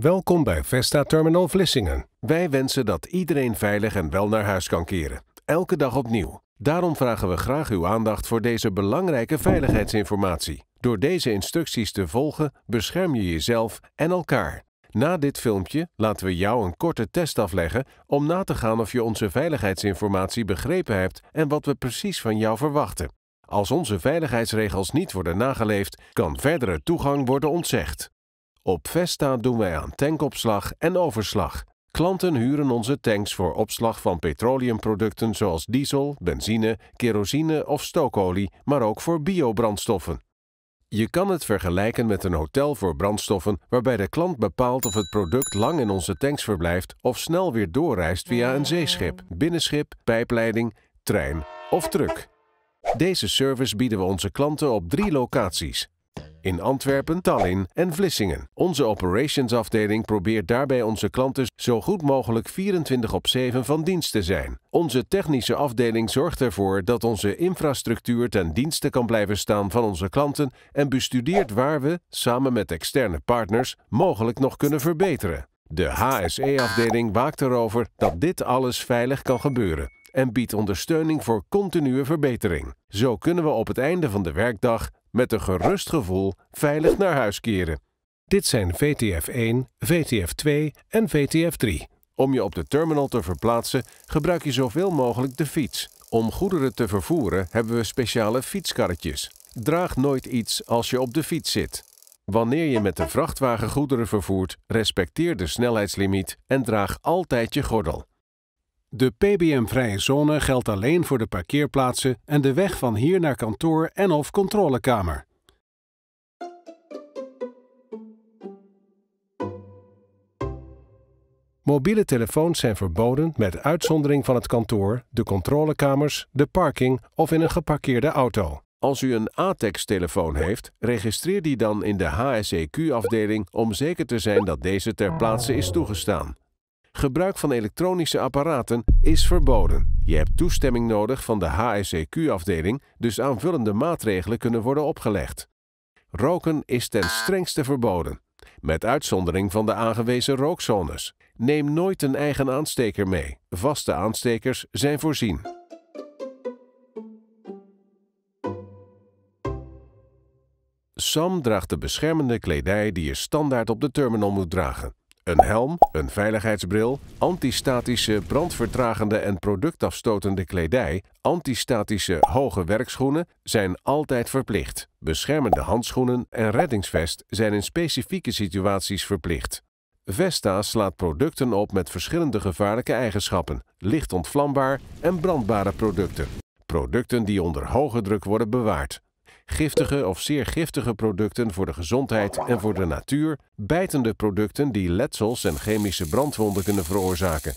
Welkom bij Vesta Terminal Vlissingen. Wij wensen dat iedereen veilig en wel naar huis kan keren. Elke dag opnieuw. Daarom vragen we graag uw aandacht voor deze belangrijke veiligheidsinformatie. Door deze instructies te volgen bescherm je jezelf en elkaar. Na dit filmpje laten we jou een korte test afleggen om na te gaan of je onze veiligheidsinformatie begrepen hebt en wat we precies van jou verwachten. Als onze veiligheidsregels niet worden nageleefd, kan verdere toegang worden ontzegd. Op Vesta doen wij aan tankopslag en overslag. Klanten huren onze tanks voor opslag van petroleumproducten zoals diesel, benzine, kerosine of stookolie, maar ook voor biobrandstoffen. Je kan het vergelijken met een hotel voor brandstoffen waarbij de klant bepaalt of het product lang in onze tanks verblijft of snel weer doorreist via een zeeschip, binnenschip, pijpleiding, trein of truck. Deze service bieden we onze klanten op drie locaties: in Antwerpen, Tallinn en Vlissingen. Onze operationsafdeling probeert daarbij onze klanten zo goed mogelijk 24 op 7 van dienst te zijn. Onze technische afdeling zorgt ervoor dat onze infrastructuur ten dienste kan blijven staan van onze klanten en bestudeert waar we, samen met externe partners, mogelijk nog kunnen verbeteren. De HSE-afdeling waakt erover dat dit alles veilig kan gebeuren en biedt ondersteuning voor continue verbetering. Zo kunnen we op het einde van de werkdag met een gerust gevoel veilig naar huis keren. Dit zijn VTF 1, VTF 2 en VTF 3. Om je op de terminal te verplaatsen gebruik je zoveel mogelijk de fiets. Om goederen te vervoeren hebben we speciale fietskarretjes. Draag nooit iets als je op de fiets zit. Wanneer je met de vrachtwagen goederen vervoert, respecteer de snelheidslimiet en draag altijd je gordel. De PBM-vrije zone geldt alleen voor de parkeerplaatsen en de weg van hier naar kantoor en of controlekamer. Mobiele telefoons zijn verboden met uitzondering van het kantoor, de controlekamers, de parking of in een geparkeerde auto. Als u een ATEX-telefoon heeft, registreer die dan in de HSEQ-afdeling om zeker te zijn dat deze ter plaatse is toegestaan. Gebruik van elektronische apparaten is verboden. Je hebt toestemming nodig van de HSEQ-afdeling, dus aanvullende maatregelen kunnen worden opgelegd. Roken is ten strengste verboden, met uitzondering van de aangewezen rookzones. Neem nooit een eigen aansteker mee. Vaste aanstekers zijn voorzien. Sam draagt de beschermende kledij die je standaard op de terminal moet dragen. Een helm, een veiligheidsbril, antistatische brandvertragende en productafstotende kledij, antistatische hoge werkschoenen zijn altijd verplicht. Beschermende handschoenen en reddingsvest zijn in specifieke situaties verplicht. Vesta slaat producten op met verschillende gevaarlijke eigenschappen, licht ontvlambaar en brandbare producten. Producten die onder hoge druk worden bewaard giftige of zeer giftige producten voor de gezondheid en voor de natuur, bijtende producten die letsels en chemische brandwonden kunnen veroorzaken.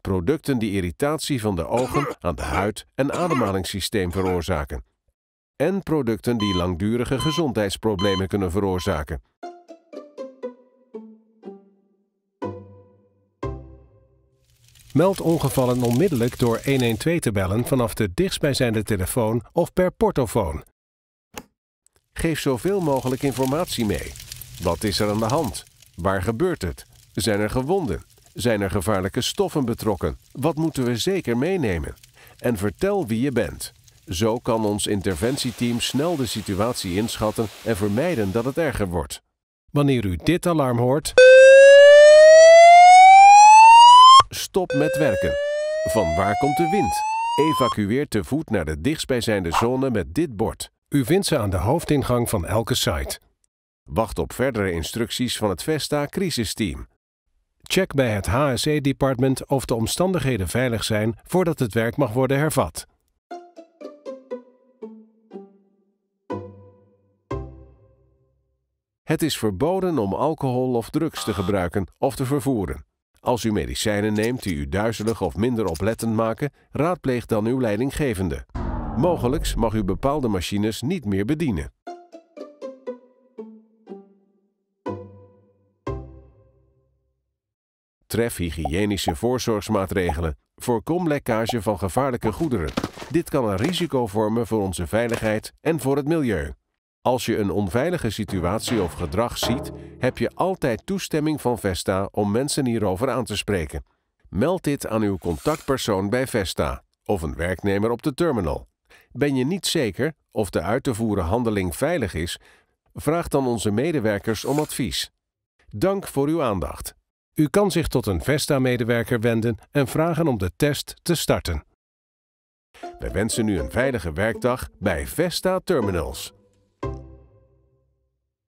Producten die irritatie van de ogen, aan de huid en ademhalingssysteem veroorzaken. En producten die langdurige gezondheidsproblemen kunnen veroorzaken. Meld ongevallen onmiddellijk door 112 te bellen vanaf de dichtstbijzijnde telefoon of per portofoon. Geef zoveel mogelijk informatie mee. Wat is er aan de hand? Waar gebeurt het? Zijn er gewonden? Zijn er gevaarlijke stoffen betrokken? Wat moeten we zeker meenemen? En vertel wie je bent. Zo kan ons interventieteam snel de situatie inschatten en vermijden dat het erger wordt. Wanneer u dit alarm hoort. Stop met werken. Van waar komt de wind? Evacueer te voet naar de dichtstbijzijnde zone met dit bord. U vindt ze aan de hoofdingang van elke site. Wacht op verdere instructies van het Vesta crisisteam. Check bij het HSE-department of de omstandigheden veilig zijn voordat het werk mag worden hervat. Het is verboden om alcohol of drugs te gebruiken of te vervoeren. Als u medicijnen neemt die u duizelig of minder oplettend maken, raadpleeg dan uw leidinggevende. Mogelijks mag u bepaalde machines niet meer bedienen. Tref hygiënische voorzorgsmaatregelen. Voorkom lekkage van gevaarlijke goederen. Dit kan een risico vormen voor onze veiligheid en voor het milieu. Als je een onveilige situatie of gedrag ziet, heb je altijd toestemming van Vesta om mensen hierover aan te spreken. Meld dit aan uw contactpersoon bij Vesta of een werknemer op de terminal. Ben je niet zeker of de uit te voeren handeling veilig is? Vraag dan onze medewerkers om advies. Dank voor uw aandacht. U kan zich tot een Vesta-medewerker wenden en vragen om de test te starten. We wensen u een veilige werkdag bij Vesta Terminals.